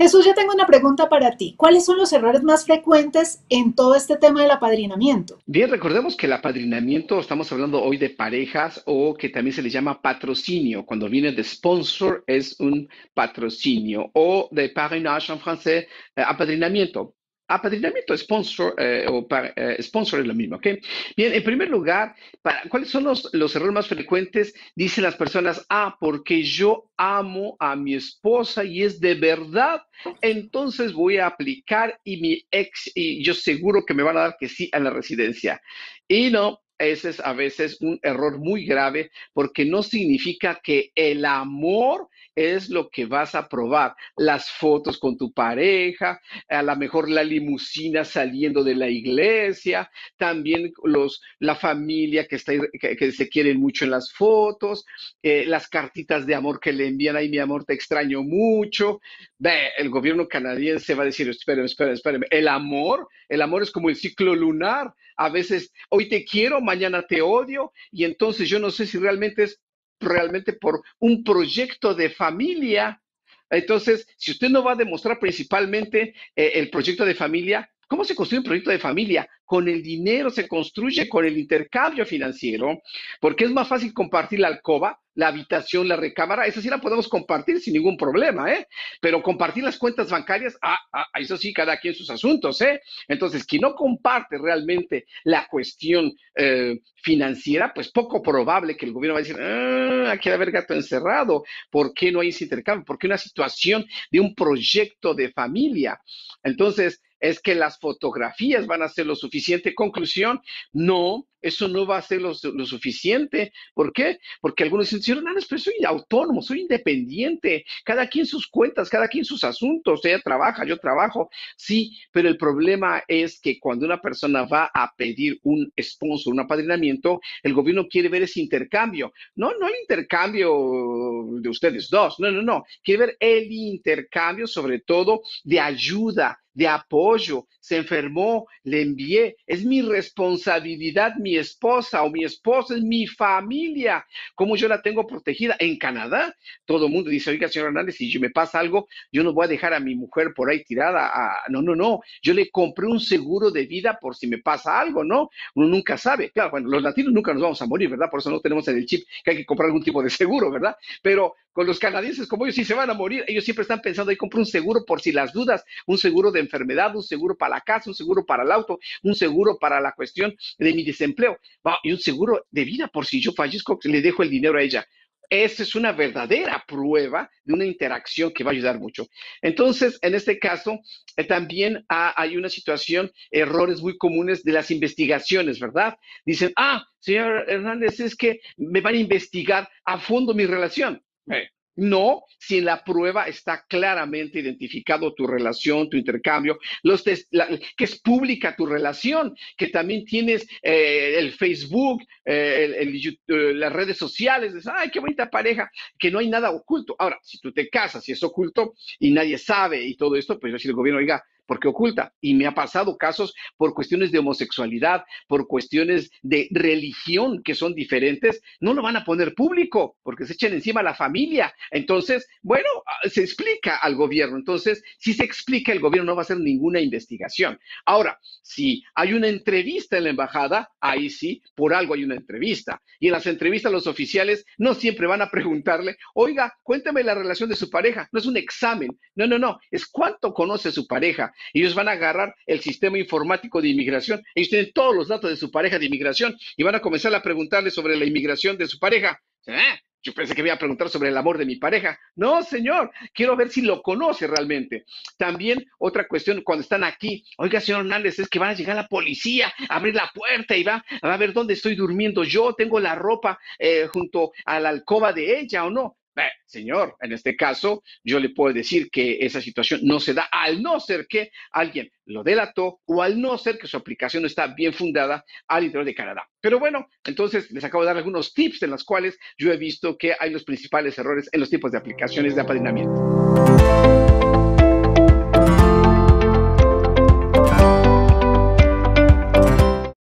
Jesús, yo tengo una pregunta para ti. ¿Cuáles son los errores más frecuentes en todo este tema del apadrinamiento? Bien, recordemos que el apadrinamiento, estamos hablando hoy de parejas o que también se le llama patrocinio. Cuando viene de sponsor es un patrocinio o de parrainage en francés, eh, apadrinamiento. Apadrinamiento, sponsor eh, o eh, sponsor es lo mismo, ¿ok? Bien, en primer lugar, ¿cuáles son los, los, errores más frecuentes? Dicen las personas, ah, porque yo amo a mi esposa y es de verdad, entonces voy a aplicar y mi ex, y yo seguro que me van a dar que sí a la residencia. Y no, ese es a veces un error muy grave porque no significa que el amor es lo que vas a probar. Las fotos con tu pareja, a lo mejor la limusina saliendo de la iglesia, también los, la familia que, está, que, se quieren mucho en las fotos, eh, las cartitas de amor que le envían ahí, mi amor, te extraño mucho. el gobierno canadiense va a decir, espérame, espérame, espérame. El amor, el amor es como el ciclo lunar. A veces hoy te quiero, mañana te odio, y entonces yo no sé si realmente es realmente por un proyecto de familia. Entonces, si usted no va a demostrar principalmente eh, el proyecto de familia, ¿Cómo se construye un proyecto de familia? Con el dinero se construye, con el intercambio financiero, porque es más fácil compartir la alcoba, la habitación, la recámara, esa sí la podemos compartir sin ningún problema, ¿eh? Pero compartir las cuentas bancarias, ah, ah, ah eso sí, cada quien sus asuntos, ¿eh? Entonces, quien no comparte realmente la cuestión eh, financiera, pues poco probable que el gobierno va a decir, ah, aquí haber gato encerrado, ¿por qué no hay ese intercambio? Porque qué una situación de un proyecto de familia? Entonces, es que las fotografías van a ser lo suficiente. Conclusión, no, eso no va a ser lo, suficiente. ¿Por qué? Porque algunos dicen, no, pero soy autónomo, soy independiente, cada quien sus cuentas, cada quien sus asuntos, ella trabaja, yo trabajo. Sí, pero el problema es que cuando una persona va a pedir un sponsor, un apadrinamiento, el gobierno quiere ver ese intercambio. No, no el intercambio de ustedes dos, no, no, no, quiere ver el intercambio sobre todo de ayuda de apoyo, se enfermó, le envié. Es mi responsabilidad, mi esposa o mi esposa, es mi familia, como yo la tengo protegida. En Canadá, todo el mundo dice, oiga, señor Hernández, si me pasa algo, yo no voy a dejar a mi mujer por ahí tirada. No, no, no. Yo le compré un seguro de vida por si me pasa algo, ¿no? Uno nunca sabe. Claro, bueno, los latinos nunca nos vamos a morir, ¿verdad? Por eso no tenemos en el chip que hay que comprar algún tipo de seguro, ¿verdad? Pero, con los canadienses, como ellos sí se van a morir, ellos siempre están pensando, ahí compro un seguro por si las dudas, un seguro de enfermedad, un seguro para la casa, un seguro para el auto, un seguro para la cuestión de mi desempleo, y un seguro de vida por si yo fallezco, le dejo el dinero a ella. Esa es una verdadera prueba de una interacción que va a ayudar mucho. Entonces, en este caso, eh, también ah, hay una situación, errores muy comunes de las investigaciones, ¿verdad? Dicen, ah, señor Hernández, es que me van a investigar a fondo mi relación. No, si en la prueba está claramente identificado tu relación, tu intercambio, los que es pública tu relación, que también tienes eh, el Facebook, eh, eh, las redes sociales, ay, qué bonita pareja, que no hay nada oculto. Ahora, si tú te casas y es oculto y nadie sabe y todo esto, pues yo si el gobierno, diga porque oculta. Y me ha pasado casos por cuestiones de homosexualidad, por cuestiones de religión que son diferentes, no lo van a poner público porque se echan encima a la familia. Entonces, bueno, ah, se explica al gobierno. Entonces, si se explica, el gobierno no va a hacer ninguna investigación. Ahora, si hay una entrevista en la embajada, ahí sí, por algo hay una entrevista. Y en las entrevistas los oficiales no siempre van a preguntarle, oiga, cuéntame la relación de su pareja. No es un examen. No, no, no. Es cuánto conoce su pareja. Ellos van a agarrar el sistema informático de inmigración. Ellos tienen todos los datos de su pareja de inmigración y van a comenzar a preguntarle sobre la inmigración de su pareja. Yo pensé que iba a preguntar sobre el amor de mi pareja. No, señor, quiero ver si lo conoce realmente. También otra cuestión, cuando están aquí, oiga, señor Hernández, es que van a llegar la policía, abrir la puerta y va, va, a ver dónde estoy durmiendo yo, tengo la ropa eh, junto a la alcoba de ella o no señor, en este caso yo le puedo decir que esa situación no se da al no ser que alguien lo delató o al no ser que su aplicación está bien fundada al interior de Canadá. Pero bueno, entonces les acabo de dar algunos tips en los cuales yo he visto que hay los principales errores en los tipos de aplicaciones de apadrinamiento.